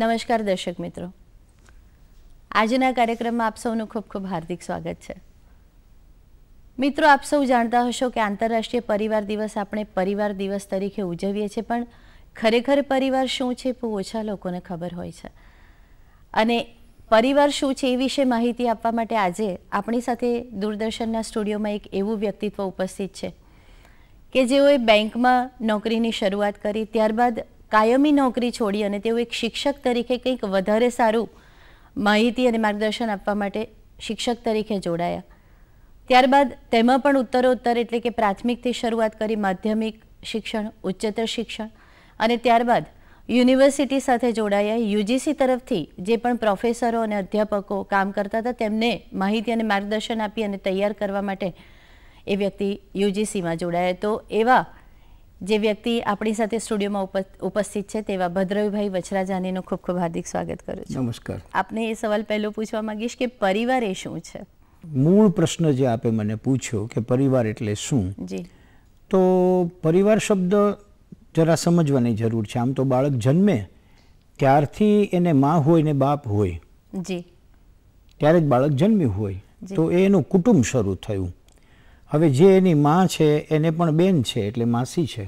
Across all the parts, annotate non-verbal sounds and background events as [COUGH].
નમસ્કાર દર્શક મિત્રો આજના કાર્યક્રમમાં આપ સૌનું ખૂબ ખૂબ હાર્દિક સ્વાગત છે મિત્રો આપ સૌ જાણતા હશો કે આંતરરાષ્ટ્રીય પરિવાર દિવસ આપણે પરિવાર દિવસ તરીકે ઉજવીએ છીએ પણ ખરેખર પરિવાર શું છે બહુ ઓછા લોકોને ખબર હોય છે અને પરિવાર શું છે એ વિશે માહિતી આપવા માટે આજે આપણી સાથે દૂરદર્શનના સ્ટુડિયોમાં એક એવું વ્યક્તિત્વ ઉપસ્થિત છે કે જેઓએ બેંકમાં નોકરીની શરૂઆત કરી ત્યારબાદ કાયમી નોકરી છોડી અને તેઓ એક શિક્ષક તરીકે કંઈક વધારે સારું માહિતી અને માર્ગદર્શન આપવા માટે શિક્ષક તરીકે જોડાયા ત્યારબાદ તેમાં પણ ઉત્તરોત્તર એટલે કે પ્રાથમિકથી શરૂઆત કરી માધ્યમિક શિક્ષણ ઉચ્ચતર શિક્ષણ અને ત્યારબાદ યુનિવર્સિટી સાથે જોડાયા યુજીસી તરફથી જે પણ પ્રોફેસરો અને અધ્યાપકો કામ કરતા હતા તેમને માહિતી અને માર્ગદર્શન આપી અને તૈયાર કરવા માટે એ વ્યક્તિ યુજીસીમાં જોડાયા તો એવા જે વ્યક્તિ આપણી સાથે સ્ટુડિયોમાં ઉપસ્થિત છે તેવા ભદ્રવીભાઈ વછરાજાનીનું ખૂબ ખૂબ હાર્દિક સ્વાગત કરું છું નમસ્કાર આપને એ સવાલ પહેલો પૂછવા માંગીશ કે પરિવાર એ શું છે મૂળ પ્રશ્ન જે આપે મને પૂછ્યો કે પરિવાર એટલે શું જી તો પરિવાર શબ્દ જરા સમજવાની જરૂર છે આમ તો બાળક જન્મે ત્યારથી એને માં હોય ને બાપ હોય જી ત્યારે જ બાળક જન્મ્યું હોય તો એનું કુટુંબ શરૂ થયું હવે જે એની માં છે એને પણ બેન છે એટલે માસી છે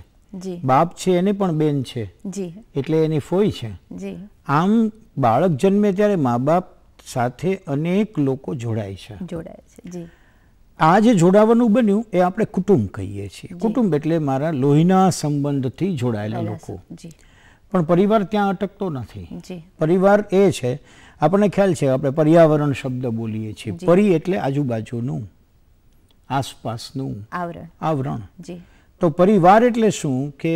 બાપ છે એને પણ બેન છે એટલે એની ફોઈ છે આમ બાળક જન્મે ત્યારે મા બાપ સાથે અનેક લોકો જોડાય છે જોડાય છે આ જે જોડાવાનું બન્યું એ આપણે કુટુંબ કહીએ છીએ કુટુંબ એટલે મારા લોહીના સંબંધથી જોડાયેલા લોકો પણ પરિવાર ત્યાં અટકતો નથી પરિવાર એ છે આપણને ખ્યાલ છે આપણે પર્યાવરણ શબ્દ બોલીએ છીએ પરી એટલે આજુબાજુનું આસપાસનું આવરણ આવરણ તો પરિવાર એટલે શું કે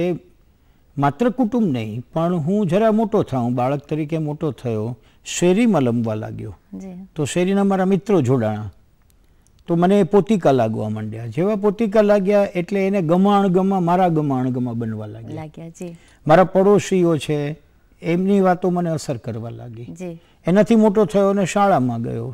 માત્ર કુટુંબ નહીં પણ હું જરા મોટો થાઉં બાળક તરીકે મોટો થયો શેરીમાં લંબવા લાગ્યો તો શેરીના મારા મિત્રો જોડાણા તો મને પોતિકા લાગવા માંડ્યા જેવા પોતિકા લાગ્યા એટલે એને ગમાણ ગમા મારા ગમાણ ગમા બનવા લાગ્યા મારા પડોશીઓ છે એમની વાતો મને અસર કરવા લાગી એનાથી મોટો થયો અને શાળામાં ગયો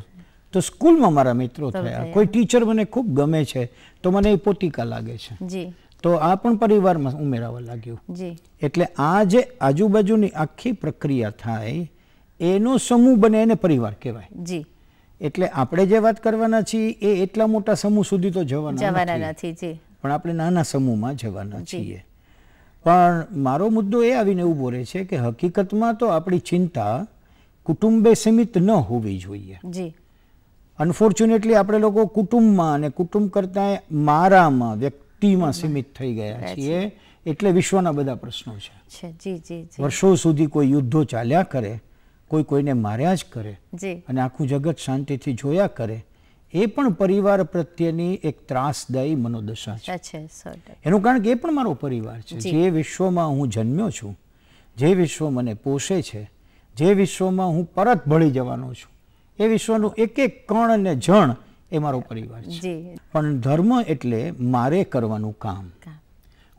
તો સ્કૂલમાં મારા મિત્રો થયા કોઈ ટીચર મને ખૂબ ગમે છે તો મને એ પોતિકા લાગે છે તો આ પણ પરિવારમાં ઉમેરાવા લાગ્યું એટલે આ જે આજુબાજુની આખી પ્રક્રિયા થાય એનો સમૂહ બને એને પરિવાર કહેવાય એટલે આપણે જે વાત કરવાના છીએ એ એટલા મોટા સમૂહ સુધી તો જવાના નથી પણ આપણે નાના સમૂહમાં જવાના છીએ પણ મારો મુદ્દો એ આવીને ઉભો રહે છે કે હકીકતમાં તો આપણી ચિંતા કુટુંબે સીમિત ન હોવી જોઈએ અનફોર્ચ્યુનેટલી આપણે લોકો કુટુંબમાં અને કુટુંબ કરતાં મારામાં વ્યક્તિમાં સીમિત થઈ ગયા છીએ એટલે વિશ્વના બધા પ્રશ્નો છે વર્ષો સુધી કોઈ યુદ્ધો ચાલ્યા કરે કોઈ કોઈને માર્યા જ કરે અને આખું જગત શાંતિથી જોયા કરે એ પણ પરિવાર પ્રત્યેની એક ત્રાસદાયી મનોદશા છે એનું કારણ કે એ પણ મારો પરિવાર છે જે વિશ્વમાં હું જન્મ્યો છું જે વિશ્વ મને પોષે છે જે વિશ્વમાં હું પરત ભળી જવાનો છું એ વિશ્વનું એક એક કણ અને જણ એ મારો પરિવાર છે પણ ધર્મ એટલે મારે કરવાનું કામ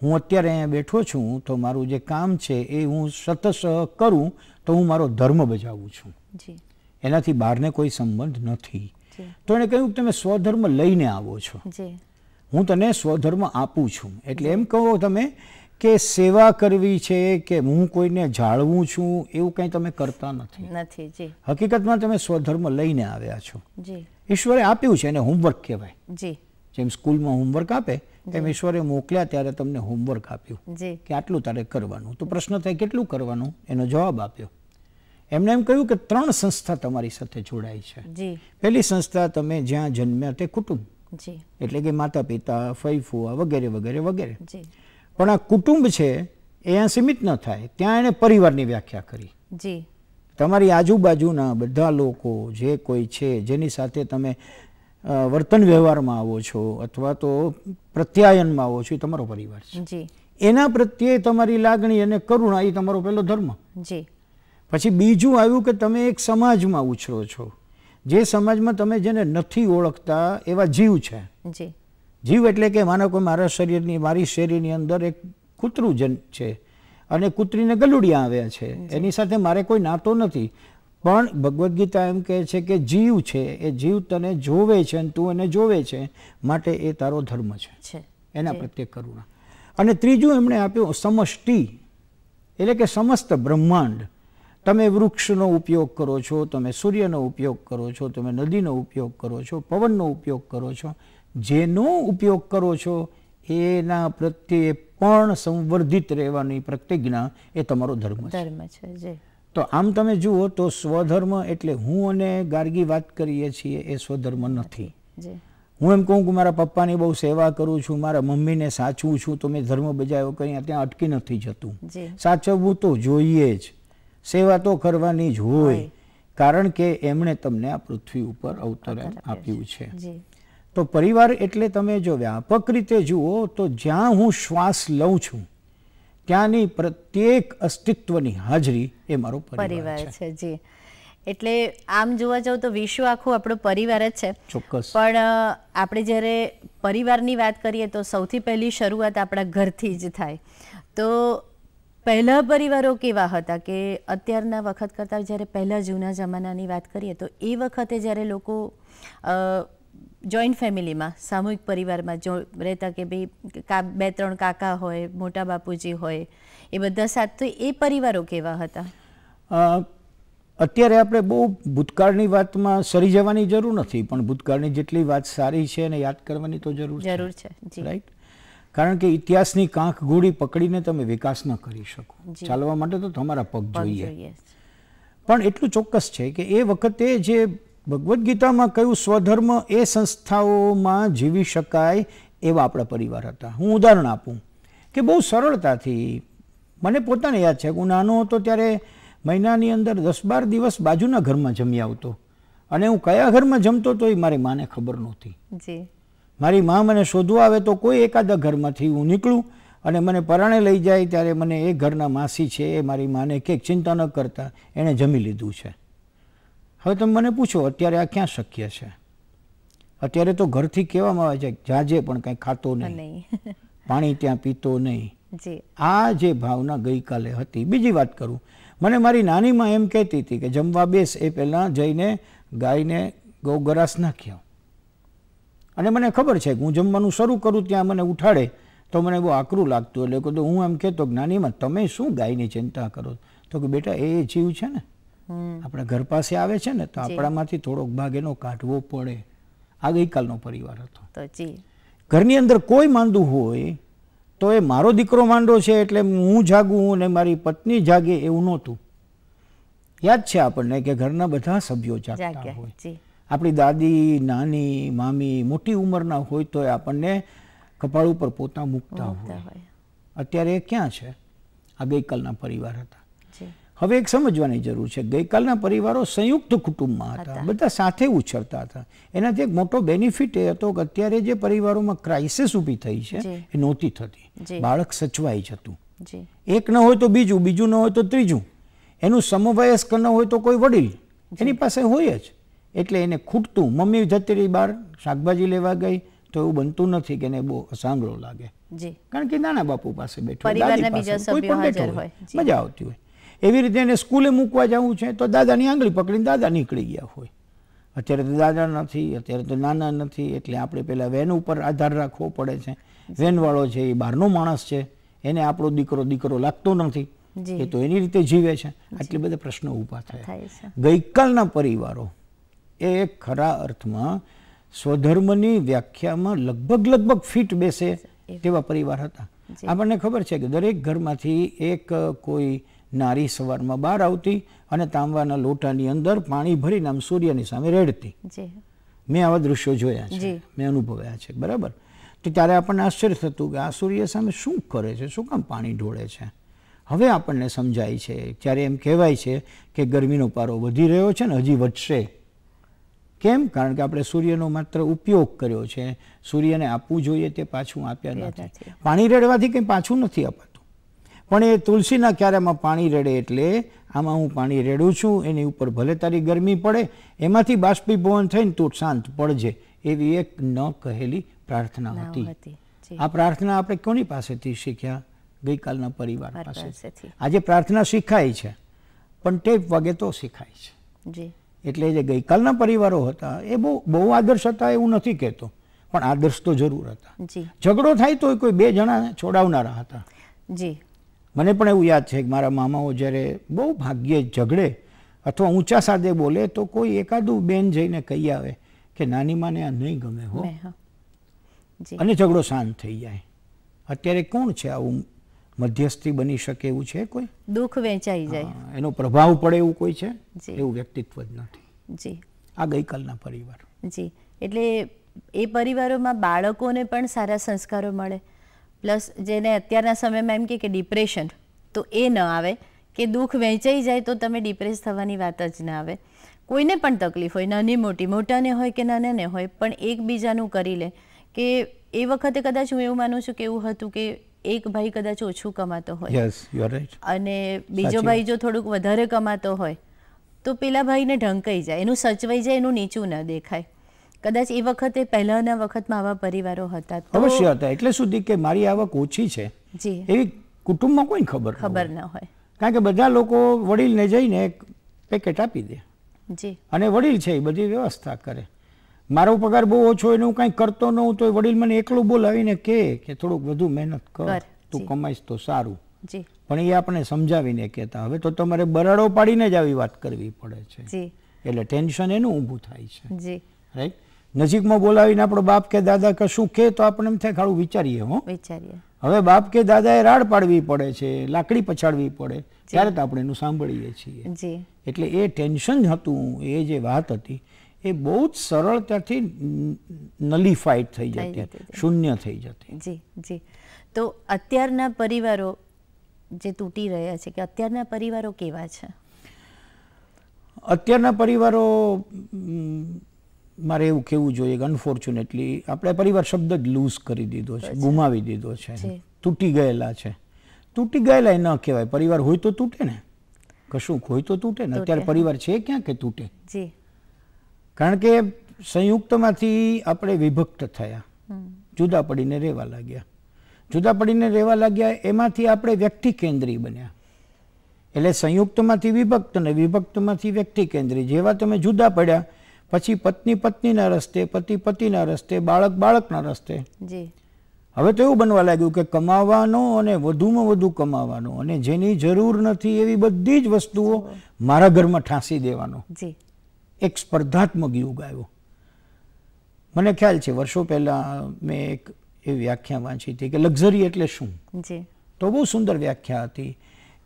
હું અત્યારે અહીંયા બેઠો છું તો મારું જે કામ છે એ હું સતસહ કરું તો હું મારો ધર્મ બજાવું છું એનાથી બહારને કોઈ સંબંધ નથી તો એણે કહ્યું કે તમે સ્વધર્મ લઈને આવો છો હું તને સ્વધર્મ આપું છું એટલે એમ કહો તમે કે સેવા કરવી છે કે હું કોઈને જાળવું છું એવું કંઈ તમે કરતા નથી નથી જી હકીકતમાં તમે સ્વધર્મ લઈને આવ્યા છો જી ઈશ્વરે આપ્યું છે એને હોમવર્ક કહેવાય જી જેમ સ્કૂલમાં હોમવર્ક આપે એમ ઈશ્વરે મોકલ્યા ત્યારે તમને હોમવર્ક આપ્યું કે આટલું તારે કરવાનું તો પ્રશ્ન થાય કેટલું કરવાનું એનો જવાબ આપ્યો એમને એમ કહ્યું કે ત્રણ સંસ્થા તમારી સાથે જોડાઈ છે પહેલી સંસ્થા તમે જ્યાં જન્મ્યા તે કુટુંબ એટલે કે માતા પિતા ફૈફુઆ વગેરે વગેરે વગેરે પણ આ કુટુંબ છે એ સીમિત ન થાય ત્યાં એણે પરિવારની વ્યાખ્યા કરી જી તમારી આજુબાજુના બધા લોકો જે કોઈ છે જેની સાથે તમે વર્તન વ્યવહારમાં આવો છો અથવા તો પ્રત્યાયનમાં આવો છો એ તમારો પરિવાર છે જી એના પ્રત્યે તમારી લાગણી અને કરુણા એ તમારો પહેલો ધર્મ જી પછી બીજું આવ્યું કે તમે એક સમાજમાં ઉછરો છો જે સમાજમાં તમે જેને નથી ઓળખતા એવા જીવ છે જી જીવ એટલે કે માનો કે મારા શરીરની મારી શરીરની અંદર એક કૂતરું જન છે અને કૂતરીને ગલુડિયા આવ્યા છે એની સાથે મારે કોઈ નાતો નથી પણ ભગવદ્ ગીતા એમ કહે છે કે જીવ છે એ જીવ તને જોવે છે અને તું એને જોવે છે માટે એ તારો ધર્મ છે એના પ્રત્યે કરુણા અને ત્રીજું એમણે આપ્યું સમષ્ટિ એટલે કે સમસ્ત બ્રહ્માંડ તમે વૃક્ષનો ઉપયોગ કરો છો તમે સૂર્યનો ઉપયોગ કરો છો તમે નદીનો ઉપયોગ કરો છો પવનનો ઉપયોગ કરો છો જેનો ઉપયોગ કરો છો એના પ્રત્યે પણ સંવર્ધિત રહેવાની પ્રતિજ્ઞા એ તમારો ધર્મ ધર્મ છે તો આમ તમે જુઓ તો સ્વધર્મ એટલે હું અને ગાર્ગી વાત કરીએ છીએ એ સ્વધર્મ નથી હું એમ કહું કે મારા પપ્પાની બહુ સેવા કરું છું મારા મમ્મીને સાચવું છું તો મેં ધર્મ બજાવ્યો કંઈ ત્યાં અટકી નથી જતું સાચવવું તો જોઈએ જ સેવા તો કરવાની જ હોય કારણ કે એમણે તમને આ પૃથ્વી ઉપર અવતરણ આપ્યું છે તો પરિવાર એટલે તમે જો વ્યાપક રીતે જુઓ તો જ્યાં હું શ્વાસ લઉં છું ત્યાંની પ્રત્યેક અસ્તિત્વની હાજરી એ મારો પરિવાર છે જી એટલે આમ જોવા જાવ તો વિશ્વ આખું આપણો પરિવાર જ છે ચોક્કસ પણ આપણે જ્યારે પરિવારની વાત કરીએ તો સૌથી પહેલી શરૂઆત આપણા ઘરથી જ થાય તો પહેલા પરિવારો કેવા હતા કે અત્યારના વખત કરતાં જ્યારે પહેલાં જૂના જમાનાની વાત કરીએ તો એ વખતે જ્યારે લોકો જોઈન્ટ ફેમિલીમાં સામૂહિક પરિવારમાં જો રહેતા કે ભાઈ કા બે ત્રણ કાકા હોય મોટા બાપુજી હોય એ બધા સાથ તો એ પરિવારો કેવા હતા અત્યારે આપણે બહુ ભૂતકાળની વાતમાં સરી જવાની જરૂર નથી પણ ભૂતકાળની જેટલી વાત સારી છે અને યાદ કરવાની તો જરૂર જરૂર છે રાઈટ કારણ કે ઇતિહાસની કાંખ ગોળી પકડીને તમે વિકાસ ન કરી શકો ચાલવા માટે તો તમારા પગ જોઈએ પણ એટલું ચોક્કસ છે કે એ વખતે જે ભગવદ્ ગીતામાં કયું સ્વધર્મ એ સંસ્થાઓમાં જીવી શકાય એવા આપણા પરિવાર હતા હું ઉદાહરણ આપું કે બહુ સરળતાથી મને પોતાને યાદ છે હું નાનો હતો ત્યારે મહિનાની અંદર દસ બાર દિવસ બાજુના ઘરમાં જમી આવતો અને હું કયા ઘરમાં જમતો તો એ મારી માને ખબર નહોતી મારી મા મને શોધવા આવે તો કોઈ એકાદા ઘરમાંથી હું નીકળું અને મને પરાણે લઈ જાય ત્યારે મને એ ઘરના માસી છે એ મારી માને કંઈક ચિંતા ન કરતા એણે જમી લીધું છે હવે તમે મને પૂછો અત્યારે આ ક્યાં શક્ય છે અત્યારે તો ઘરથી કહેવામાં આવે છે જાજે પણ કંઈ ખાતો નહીં પાણી ત્યાં પીતો નહીં આ જે ભાવના ગઈકાલે હતી બીજી વાત કરું મને મારી નાનીમાં એમ કહેતી હતી કે જમવા બેસ એ પહેલાં જઈને ગાયને ગૌગરાસ નાખ્યા અને મને ખબર છે કે હું જમવાનું શરૂ કરું ત્યાં મને ઉઠાડે તો મને બહુ આકરું લાગતું એટલે કીધું હું એમ કહેતો કે નાનીમાં તમે શું ગાયની ચિંતા કરો તો કે બેટા એ જીવ છે ને આપણા ઘર પાસે આવે છે ને તો આપણામાંથી થોડોક ભાગ એનો કાઢવો પડે આ ગઈકાલનો પરિવાર હતો ઘરની અંદર કોઈ માંદું હોય તો એ મારો દીકરો માંડો છે એટલે હું જાગું ને મારી પત્ની જાગે એવું નહોતું યાદ છે આપણને કે ઘરના બધા સભ્યો જાગતા હોય આપણી દાદી નાની મામી મોટી ઉંમરના હોય તો એ આપણને કપાળ ઉપર પોતા મૂકતા હોય અત્યારે ક્યાં છે આ ગઈકાલના પરિવાર હતા હવે એક સમજવાની જરૂર છે ગઈકાલના પરિવારો સંયુક્ત કુટુંબમાં હતા બધા સાથે ઉછળતા હતા એનાથી એક મોટો બેનિફિટ એ હતો કે અત્યારે જે પરિવારોમાં ક્રાઇસિસ ઊભી થઈ છે એ નહોતી થતી બાળક સચવાઈ જતું એક ન હોય તો બીજું બીજું ન હોય તો ત્રીજું એનું સમવયસ્ક ન હોય તો કોઈ વડીલ એની પાસે હોય જ એટલે એને ખૂટતું મમ્મી જતી રહી બહાર શાકભાજી લેવા ગઈ તો એવું બનતું નથી કે એને બહુ અસાંગળો લાગે કારણ કે નાના બાપુ પાસે બેઠો મજા આવતી હોય એવી રીતે એને સ્કૂલે મૂકવા જવું છે તો દાદાની આંગળી પકડીને દાદા નીકળી ગયા હોય અત્યારે તો દાદા નથી અત્યારે તો નાના નથી એટલે આપણે પહેલાં વેન ઉપર આધાર રાખવો પડે છે વેનવાળો છે એ બહારનો માણસ છે એને આપણો દીકરો દીકરો લાગતો નથી એ તો એની રીતે જીવે છે આટલી બધા પ્રશ્નો ઊભા થયા ગઈકાલના પરિવારો એ ખરા અર્થમાં સ્વધર્મની વ્યાખ્યામાં લગભગ લગભગ ફિટ બેસે તેવા પરિવાર હતા આપણને ખબર છે કે દરેક ઘરમાંથી એક કોઈ નારી સવારમાં બહાર આવતી અને તાંબાના લોટાની અંદર પાણી ભરીને આમ સૂર્યની સામે રેડતી મેં આવા દૃશ્યો જોયા છે મેં અનુભવ્યા છે બરાબર તો ત્યારે આપણને આશ્ચર્ય થતું કે આ સૂર્ય સામે શું કરે છે શું કામ પાણી ઢોળે છે હવે આપણને સમજાય છે ત્યારે એમ કહેવાય છે કે ગરમીનો પારો વધી રહ્યો છે ને હજી વધશે કેમ કારણ કે આપણે સૂર્યનો માત્ર ઉપયોગ કર્યો છે સૂર્યને આપવું જોઈએ તે પાછું આપ્યા નથી પાણી રેડવાથી કંઈ પાછું નથી અપાતું પણ એ તુલસીના ક્યારામાં પાણી રેડે એટલે આમાં હું પાણી રેડું છું એની ઉપર ભલે તારી ગરમી પડે એમાંથી બાષ્પીભવન થઈને તું શાંત પડજે એવી એક ન કહેલી પ્રાર્થના હતી આ પ્રાર્થના આપણે કોની પાસેથી શીખ્યા ગઈકાલના પરિવાર પાસેથી આજે પ્રાર્થના શીખાય છે પણ ટેપ વાગે તો શીખાય છે એટલે જે ગઈકાલના પરિવારો હતા એ બહુ બહુ આદર્શ હતા એવું નથી કહેતો પણ આદર્શ તો જરૂર હતા ઝઘડો થાય તો કોઈ બે જણા છોડાવનારા હતા જી મને પણ એવું યાદ છે કે મારા મામાઓ જ્યારે બહુ ભાગ્યે ઝઘડે અથવા ઊંચા સાદે બોલે તો કોઈ એકાદું બેન જઈને કહી આવે કે નાની માને આ નહીં ગમે હો અને ઝઘડો શાંત થઈ જાય અત્યારે કોણ છે આવું મધ્યસ્થી બની શકે એવું છે કોઈ દુઃખ વેચાઈ જાય એનો પ્રભાવ પડે એવું કોઈ છે એવું વ્યક્તિત્વ જ નથી જી આ ગઈકાલના પરિવાર જી એટલે એ પરિવારોમાં બાળકોને પણ સારા સંસ્કારો મળે પ્લસ જેને અત્યારના સમયમાં એમ કે ડિપ્રેશન તો એ ન આવે કે દુઃખ વહેંચાઈ જાય તો તમે ડિપ્રેસ થવાની વાત જ ના આવે કોઈને પણ તકલીફ હોય નાની મોટી મોટાને હોય કે નાનાને હોય પણ એકબીજાનું કરી લે કે એ વખતે કદાચ હું એવું માનું છું કે એવું હતું કે એક ભાઈ કદાચ ઓછું કમાતો હોય અને બીજો ભાઈ જો થોડુંક વધારે કમાતો હોય તો પેલા ભાઈને ઢંકાઈ જાય એનું સચવાઈ જાય એનું નીચું ન દેખાય કદાચ એ વખતે પહેલાના વખતમાં આવા પરિવારો હતા અવશ્ય હતા એટલે સુધી કે મારી આવક ઓછી છે એવી કુટુંબમાં કોઈ ખબર ખબર ન હોય કારણ કે બધા લોકો વડીલને જઈને પેકેટ આપી દે જી અને વડીલ છે એ બધી વ્યવસ્થા કરે મારો પગાર બહુ ઓછો એનું હું કરતો ન હું તો વડીલ મને એકલું બોલાવીને કહે કે થોડુંક વધુ મહેનત કર તું કમાઈશ તો સારું પણ એ આપણે સમજાવીને કહેતા હવે તો તમારે બરાડો પાડીને જ આવી વાત કરવી પડે છે એટલે ટેન્શન એનું ઊભું થાય છે રાઈટ નજીકમાં બોલાવીને આપણો બાપ કે દાદા કશું કે તો આપણે એમ થાય ખાડું વિચારીએ હો વિચારીએ હવે બાપ કે દાદાએ રાડ પાડવી પડે છે લાકડી પછાડવી પડે ત્યારે તો આપણે એનું સાંભળીએ છીએ એટલે એ ટેન્શન હતું એ જે વાત હતી એ બહુ જ સરળતાથી નલિફાઈડ થઈ જતી શૂન્ય થઈ જતી જી જી તો અત્યારના પરિવારો જે તૂટી રહ્યા છે કે અત્યારના પરિવારો કેવા છે અત્યારના પરિવારો મારે એવું કેવું જોઈએ કે અનફોર્ચ્યુનેટલી આપણે પરિવાર શબ્દ જ લૂઝ કરી દીધો છે ગુમાવી દીધો છે તૂટી ગયેલા છે તૂટી ગયેલા એ ન કહેવાય પરિવાર હોય તો તૂટે ને કશું હોય તો તૂટે ને અત્યારે પરિવાર છે ક્યાં કે તૂટે કારણ કે સંયુક્તમાંથી આપણે વિભક્ત થયા જુદા પડીને રહેવા લાગ્યા જુદા પડીને રહેવા લાગ્યા એમાંથી આપણે વ્યક્તિ કેન્દ્રી બન્યા એટલે સંયુક્તમાંથી વિભક્ત ને વિભક્તમાંથી વ્યક્તિ કેન્દ્રી જેવા તમે જુદા પડ્યા પછી પત્ની પત્નીના રસ્તે પતિ પતિના રસ્તે બાળક બાળકના રસ્તે હવે તો એવું બનવા લાગ્યું કે કમાવાનો અને વધુમાં વધુ કમાવાનો અને જેની જરૂર નથી એવી બધી જ વસ્તુઓ મારા ઘરમાં ઠાંસી દેવાનો એક સ્પર્ધાત્મક યુગ આવ્યો મને ખ્યાલ છે વર્ષો પહેલા મેં એક એ વ્યાખ્યા વાંચી હતી કે લક્ઝરી એટલે શું તો બહુ સુંદર વ્યાખ્યા હતી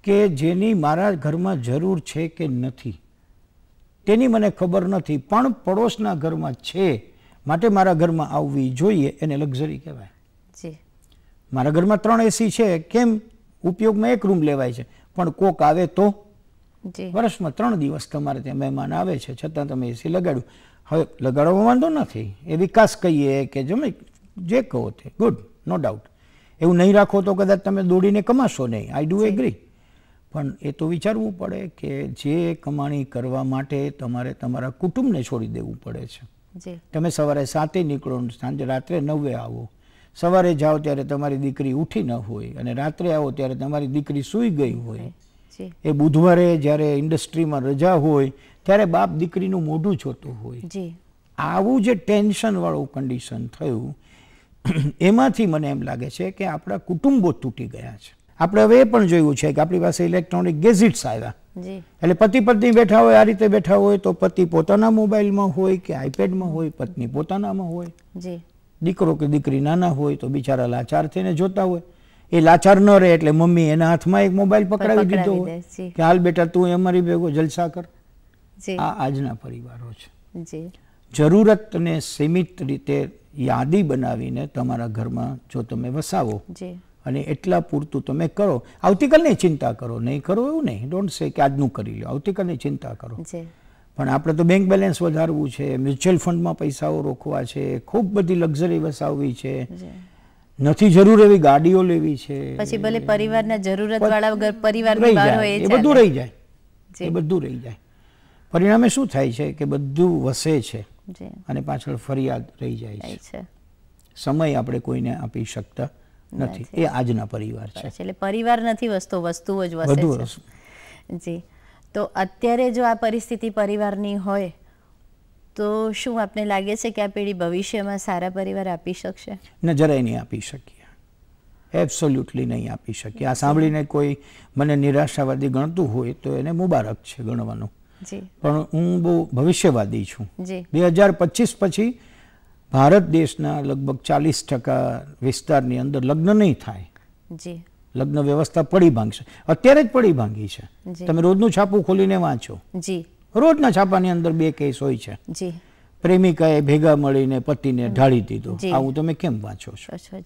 કે જેની મારા ઘરમાં જરૂર છે કે નથી તેની મને ખબર નથી પણ પડોશના ઘરમાં છે માટે મારા ઘરમાં આવવી જોઈએ એને લક્ઝરી કહેવાય મારા ઘરમાં ત્રણ એસી છે કેમ ઉપયોગમાં એક રૂમ લેવાય છે પણ કોક આવે તો વર્ષમાં ત્રણ દિવસ તમારે ત્યાં મહેમાન આવે છે છતાં તમે એસી લગાડ્યું હવે લગાડવામાં વાંધો નથી એ વિકાસ કહીએ કે જમે જે કહો તે ગુડ નો ડાઉટ એવું નહીં રાખો તો કદાચ તમે દોડીને કમાશો નહીં આઈ ડુ એગ્રી પણ એ તો વિચારવું પડે કે જે કમાણી કરવા માટે તમારે તમારા કુટુંબને છોડી દેવું પડે છે તમે સવારે સાતે નીકળો સાંજે રાત્રે નવે આવો સવારે જાઓ ત્યારે તમારી દીકરી ઉઠી ન હોય અને રાત્રે આવો ત્યારે તમારી દીકરી સૂઈ ગઈ હોય એ બુધવારે જ્યારે ઇન્ડસ્ટ્રીમાં રજા હોય ત્યારે બાપ દીકરીનું મોઢું જોતું હોય આવું જે ટેન્શન વાળું કન્ડિશન થયું એમાંથી મને એમ લાગે છે કે આપણા કુટુંબો તૂટી ગયા છે આપણે હવે એ પણ જોયું છે કે આપણી પાસે ઇલેક્ટ્રોનિક ગેઝિટ્સ આવ્યા એટલે પતિ પત્ની બેઠા હોય આ રીતે બેઠા હોય તો પતિ પોતાના મોબાઈલમાં હોય કે આઈપેડમાં હોય પત્ની પોતાનામાં હોય દીકરો કે દીકરી નાના હોય તો બિચારા લાચાર થઈને જોતા હોય એ લાચાર ન રહે એટલે મમ્મી એના હાથમાં એક મોબાઈલ પકડાવી દીધો હોય કે હાલ બેટા તું અમારી ભેગો જલસા કર આ આજના પરિવારો છે જરૂરતને સીમિત રીતે યાદી બનાવીને તમારા ઘરમાં જો તમે વસાવો અને એટલા પૂરતું તમે કરો આવતીકાલની ચિંતા કરો નહીં કરો એવું નહીં ડોન્ટ સે કે આજનું કરી લો આવતીકાલની ચિંતા કરો પણ આપણે તો બેંક બેલેન્સ વધારવું છે મ્યુચ્યુઅલ ફંડમાં પૈસાઓ રોકવા છે ખૂબ બધી લક્ઝરી વસાવવી છે નથી જરૂર એવી ગાડીઓ લેવી છે પછી ભલે પરિવારના જરૂરત વાળા પરિવાર એ બધું રહી જાય એ બધું રહી જાય પરિણામે શું થાય છે કે બધું વસે છે અને પાછળ ફરિયાદ રહી જાય છે સમય આપણે કોઈને આપી શકતા નથી એ આજના પરિવાર છે એટલે પરિવાર નથી વસ્તુ વસ્તુઓ જ વસે છે જી તો અત્યારે જો આ પરિસ્થિતિ પરિવારની હોય તો શું આપને લાગે છે કે આ પેઢી ભવિષ્યમાં સારા પરિવાર આપી શકશે નજરે નહીં આપી શકીએ એબ્સોલ્યુટલી નહીં આપી શકીએ આ સાંભળીને કોઈ મને નિરાશાવાદી ગણતું હોય તો એને મુબારક છે ગણવાનું પણ હું બહુ ભવિષ્યવાદી છું બે હજાર પચીસ પછી ભારત દેશના લગભગ ચાલીસ ટકા વિસ્તારની અંદર લગ્ન નહીં થાય લગ્ન વ્યવસ્થા પડી ભાંગશે અત્યારે જ પડી ભાંગી છે તમે રોજનું છાપું ખોલીને વાંચો રોજના છાપાની અંદર બે કેસ હોય છે પ્રેમિકાએ ભેગા મળીને પતિને ઢાળી દીધો આવું તમે કેમ વાંચો છો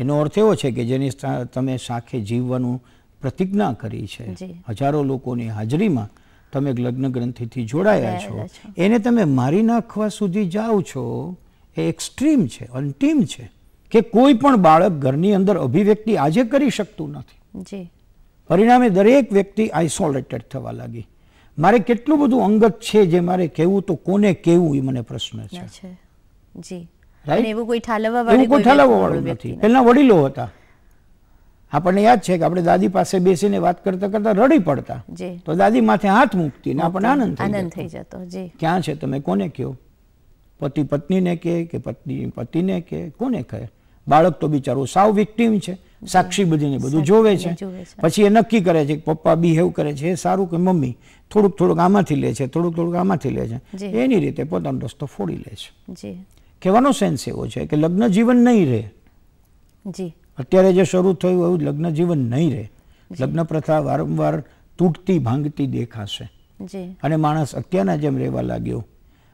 એનો અર્થ એવો છે કે જેની તમે સાખે જીવવાનું પ્રતિજ્ઞા કરી છે હજારો લોકોની હાજરીમાં તમે લગ્ન ગ્રંથિથી જોડાયા છો એને તમે મારી નાખવા સુધી જાઓ છો એ એક્સ્ટ્રીમ છે અંતિમ છે કે કોઈ પણ બાળક ઘરની અંદર અભિવ્યક્તિ આજે કરી શકતું નથી પરિણામે દરેક વ્યક્તિ આઇસોલેટેડ થવા લાગી મારે કેટલું બધું અંગત છે જે મારે કહેવું તો કોને કહેવું એ મને પ્રશ્ન છે જી વાળું નથી પહેલા વડીલો હતા આપણને યાદ છે કે આપણે દાદી પાસે બેસીને વાત કરતા કરતા રડી પડતા તો દાદી માથે હાથ મૂકતી ને આપણને આનંદ થઈ જતો ક્યાં છે તમે કોને કયો પતિ પત્નીને કહે કે પત્ની પતિને કહે કોને કહે બાળક તો બિચારો સાવ વિક્ટીમ છે સાક્ષી બધીને બધું જોવે છે પછી એ નક્કી કરે છે કે પપ્પા બિહેવ કરે છે એ સારું કે મમ્મી થોડુંક થોડુંક આમાંથી લે છે થોડુંક થોડુંક આમાંથી લે છે એની રીતે પોતાનો રસ્તો ફોડી લે છે કહેવાનો સેન્સ એવો છે કે લગ્ન જીવન નહીં રહે અત્યારે જે શરૂ થયું એવું લગ્ન જીવન નહીં રહે લગ્ન પ્રથા વારંવાર તૂટતી ભાંગતી દેખાશે અને માણસ અત્યારના જેમ રહેવા લાગ્યો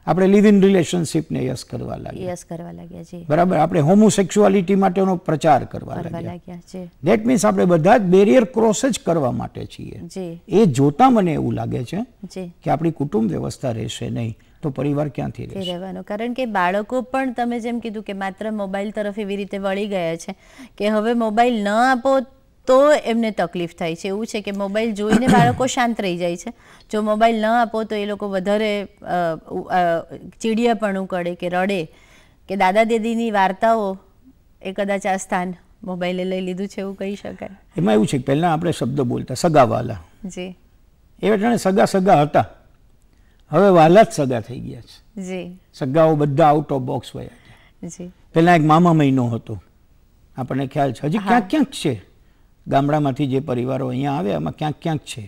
આપણે લિવ ઇન રિલેશનશિપને યસ કરવા લાગ્યા યસ કરવા લાગ્યા છે બરાબર આપણે હોમોસેક્સ્યુઆલિટી માટેનો પ્રચાર કરવા લાગ્યા છે ધેટ મીન્સ આપણે બધા જ બેરિયર ક્રોસ જ કરવા માટે છીએ એ જોતા મને એવું લાગે છે કે આપણી કુટુંબ વ્યવસ્થા રહેશે નહીં તો પરિવાર ક્યાંથી રહેવાનો કારણ કે બાળકો પણ તમે જેમ કીધું કે માત્ર મોબાઈલ તરફ એવી રીતે વળી ગયા છે કે હવે મોબાઈલ ન આપો તો એમને તકલીફ થાય છે એવું છે કે મોબાઈલ જોઈને [COUGHS] બાળકો શાંત રહી જાય છે જો મોબાઈલ ન આપો તો એ લોકો વધારે ચીડિયાપણું કરે કે રડે કે દાદા દેદીની વાર્તાઓ એ કદાચ આ સ્થાન મોબાઈલે લઈ લીધું છે એવું કહી શકાય એમાં એવું છે કે પહેલાં આપણે શબ્દ બોલતા સગા વાલા જી એ જાણે સગા સગા હતા હવે વાલા જ સગા થઈ ગયા છે જી સગાઓ બધા આઉટ ઓફ બોક્સ વયા છે જી પહેલાં એક મામા મહિનો હતો આપણને ખ્યાલ છે હજી ક્યાંક ક્યાંક છે ગામડામાંથી જે પરિવારો અહીંયા આવે એમાં ક્યાંક ક્યાંક છે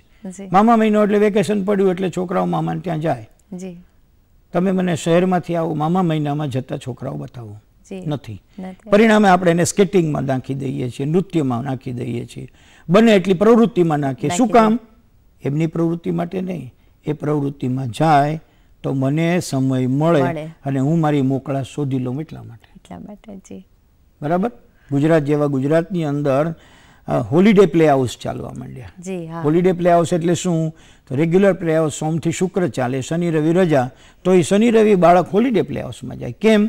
મામા મહિનો એટલે વેકેશન પડ્યું એટલે છોકરાઓ મામાને ત્યાં જાય તમે મને શહેરમાંથી આવો મામા મહિનામાં જતા છોકરાઓ બતાવો નથી પરિણામે આપણે એને સ્કેટિંગમાં નાખી દઈએ છીએ નૃત્યમાં નાખી દઈએ છીએ બને એટલી પ્રવૃત્તિમાં નાખીએ શું કામ એમની પ્રવૃત્તિ માટે નહીં એ પ્રવૃત્તિમાં જાય તો મને સમય મળે અને હું મારી મોકળા શોધી લઉં એટલા માટે એટલા માટે બરાબર ગુજરાત જેવા ગુજરાતની અંદર હોલીડે પ્લે હાઉસ ચાલવા માંડ્યા હોલિડે પ્લે હાઉસ એટલે શું તો રેગ્યુલર પ્લે હાઉસ સોમથી શુક્ર ચાલે શનિ રવિ રજા તો એ શનિ રવિ બાળક હોલીડે પ્લે હાઉસમાં જાય કેમ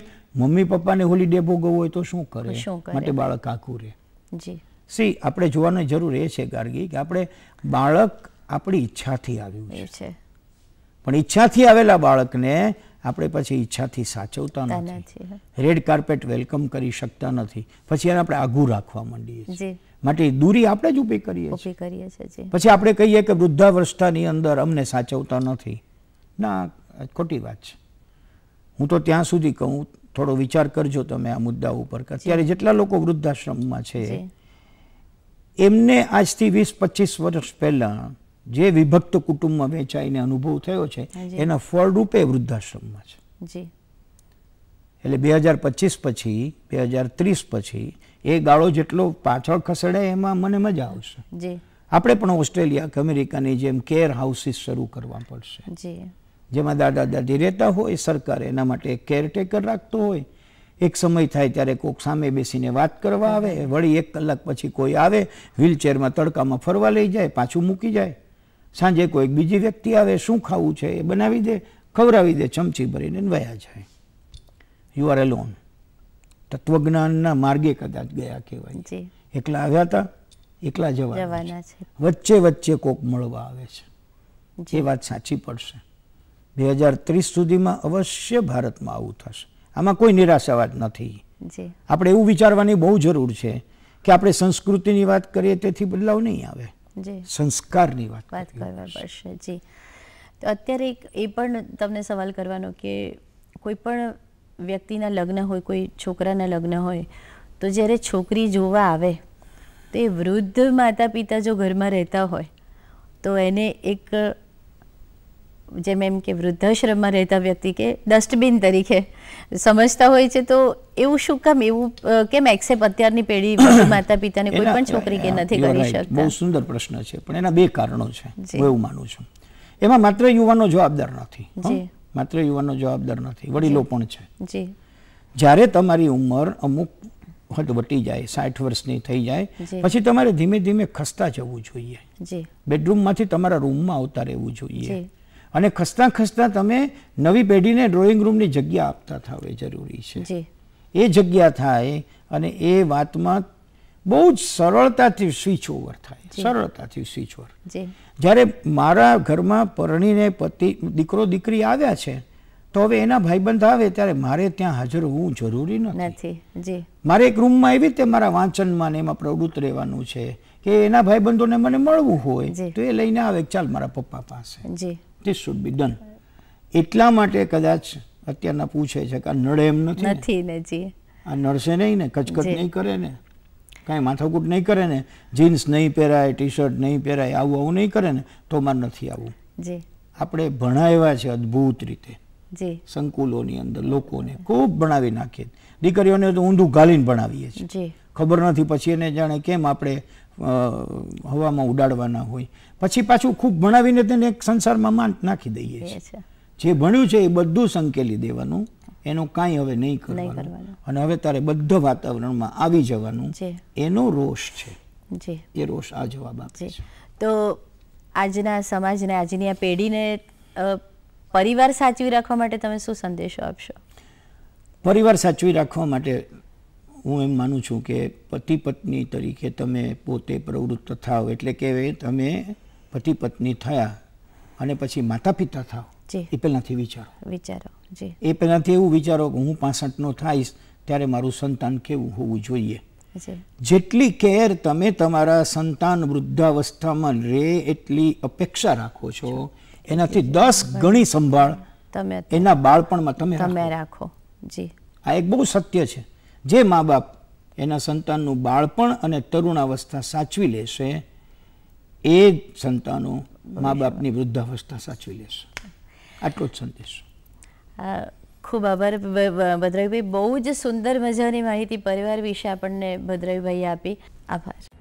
મમ્મી પપ્પાને હોલીડે ભોગવવું હોય તો શું કરે માટે બાળક આખું રહે સી આપણે જોવાની જરૂર એ છે ગાર્ગી કે આપણે બાળક આપણી ઈચ્છાથી આવ્યું છે પણ ઈચ્છાથી આવેલા બાળકને આપણે પછી ઈચ્છાથી સાચવતા નથી રેડ કાર્પેટ વેલકમ કરી શકતા નથી પછી એને આપણે આઘું રાખવા માંડીએ છીએ માટે દૂરી આપણે જ ઊભી કરીએ પછી આપણે કહીએ કે વૃદ્ધાવસ્થાની અંદર અમને સાચવતા નથી ના ખોટી વાત છે હું તો ત્યાં સુધી કહું થોડો વિચાર કરજો તમે આ મુદ્દા ઉપર અત્યારે જેટલા લોકો વૃદ્ધાશ્રમમાં છે એમને આજથી વીસ પચીસ વર્ષ પહેલા જે વિભક્ત કુટુંબમાં વેચાઈને અનુભવ થયો છે એના ફળરૂપે વૃદ્ધાશ્રમમાં છે એટલે બે હજાર પચીસ પછી બે હજાર ત્રીસ પછી એ ગાળો જેટલો પાછળ ખસેડે એમાં મને મજા આવશે આપણે પણ ઓસ્ટ્રેલિયા કે અમેરિકાની જેમ કેર હાઉસીસ શરૂ કરવા પડશે જેમાં દાદા દાદી રહેતા હોય સરકાર એના માટે કેરટેકર રાખતો હોય એક સમય થાય ત્યારે કોક સામે બેસીને વાત કરવા આવે વળી એક કલાક પછી કોઈ આવે વ્હીલચેરમાં તડકામાં ફરવા લઈ જાય પાછું મૂકી જાય સાંજે કોઈક બીજી વ્યક્તિ આવે શું ખાવું છે એ બનાવી દે ખવડાવી દે ચમચી ભરીને વયા જાય યુ આર એ લોન તત્વજ્ઞાનના માર્ગે કદાચ ગયા કહેવાય એકલા આવ્યા હતા એકલા જવાના વચ્ચે વચ્ચે કોક મળવા આવે છે એ વાત સાચી પડશે બે હજાર ત્રીસ સુધીમાં અવશ્ય ભારતમાં આવું થશે આમાં કોઈ નિરાશા વાત નથી આપણે એવું વિચારવાની બહુ જરૂર છે કે આપણે સંસ્કૃતિની વાત કરીએ તેથી બદલાવ નહીં આવે સંસ્કારની વાત પડશે જી અત્યારે એક એ પણ તમને સવાલ કરવાનો કે કોઈ પણ વ્યક્તિના લગ્ન હોય કોઈ છોકરાના લગ્ન હોય તો જ્યારે છોકરી જોવા આવે તે વૃદ્ધ માતા પિતા જો ઘરમાં રહેતા હોય તો એને એક જેમ એમ કે વૃદ્ધાશ્રમમાં રહેતા વ્યક્તિ કે ડસ્ટબિન તરીકે સમજતા હોય છે તો એવું શું કામ એવું કેમ એક્સેપ્ટ અત્યારની પેઢી માતા પિતાને કોઈ પણ છોકરી કે નથી કરી શકતા બહુ સુંદર પ્રશ્ન છે પણ એના બે કારણો છે હું એવું માનું છું એમાં માત્ર યુવાનો જવાબદાર નથી માત્ર યુવાનો જવાબદાર નથી વડીલો પણ છે જ્યારે તમારી ઉંમર અમુક વટી જાય સાઠ વર્ષની થઈ જાય પછી તમારે ધીમે ધીમે ખસતા જવું જોઈએ બેડરૂમમાંથી તમારા રૂમમાં આવતા રહેવું જોઈએ અને ખસતા ખસતા તમે નવી પેઢીને ડ્રોઈંગ રૂમની જગ્યા આપતા થાવ જરૂરી છે એ જગ્યા થાય અને એ વાતમાં બહુ જ સરળતાથી સ્વિચ ઓવર થાય સરળતાથી સ્વિચ ઓવર જ્યારે મારા ઘરમાં પરણીને પતિ દીકરો દીકરી આવ્યા છે તો હવે એના ભાઈબંધ આવે ત્યારે મારે ત્યાં હાજર હોવું જરૂરી નથી મારે એક રૂમમાં એવી રીતે મારા વાંચનમાં ને એમાં પ્રવૃત્ત રહેવાનું છે કે એના ભાઈબંધોને મને મળવું હોય તો એ લઈને આવે ચાલ મારા પપ્પા પાસે ધીસ શુડ બી ડન એટલા માટે કદાચ અત્યારના પૂછે છે કે આ નડે એમ નથી આ નડશે નહીં ને કચકચ નહીં કરે ને કાંઈ માથાકૂટ નહીં કરે ને જીન્સ નહીં પહેરાય ટી શર્ટ નહીં પહેરાય આવું આવું નહીં કરે ને તો મારે નથી આવું આપણે ભણાવ્યા છે અદભુત રીતે જી સંકુલોની અંદર લોકોને ખૂબ ભણાવી નાખીએ દીકરીઓને તો ઊંધું ગાલીને ભણાવીએ છીએ ખબર નથી પછી એને જાણે કેમ આપણે હવામાં ઉડાડવાના હોય પછી પાછું ખૂબ ભણાવીને તેને એક સંસારમાં માન નાખી દઈએ છીએ જે ભણ્યું છે એ બધું સંકેલી દેવાનું એનું કાંઈ હવે નહીં કરવાનું અને હવે તારે બધા વાતાવરણમાં આવી જવાનું એનો રોષ છે એ રોષ આ જવાબ આપે છે તો આજના સમાજને આજની આ પેઢીને પરિવાર સાચવી રાખવા માટે તમે શું સંદેશો આપશો પરિવાર સાચવી રાખવા માટે હું એમ માનું છું કે પતિ પત્ની તરીકે તમે પોતે પ્રવૃત્ત થાવ એટલે કે તમે પતિ પત્ની થયા અને પછી માતા પિતા થાઓ જી એ પહેલાંથી વિચારો વિચારો જી એ પહેલાંથી એવું વિચારો કે હું પાસઠનો થઈશ ત્યારે મારું સંતાન કેવું હોવું જોઈએ જેટલી કેર તમે તમારા સંતાન વૃદ્ધાવસ્થામાં રે એટલી અપેક્ષા રાખો છો એનાથી દસ ગણી સંભાળ તમે એના બાળપણમાં તમે તમે રાખો જી આ એક બહુ સત્ય છે જે મા બાપ એના સંતાનનું બાળપણ અને તરુણાવસ્થા સાચવી લેશે એ જ સંતાનો મા બાપની વૃદ્ધાવસ્થા સાચવી લેશે આટલો જ સંદેશ ખૂબ આભાર ભદ્રવીભાઈ બહુ જ સુંદર મજાની માહિતી પરિવાર વિશે આપણને ભદ્રવીભાઈએ આપી આભાર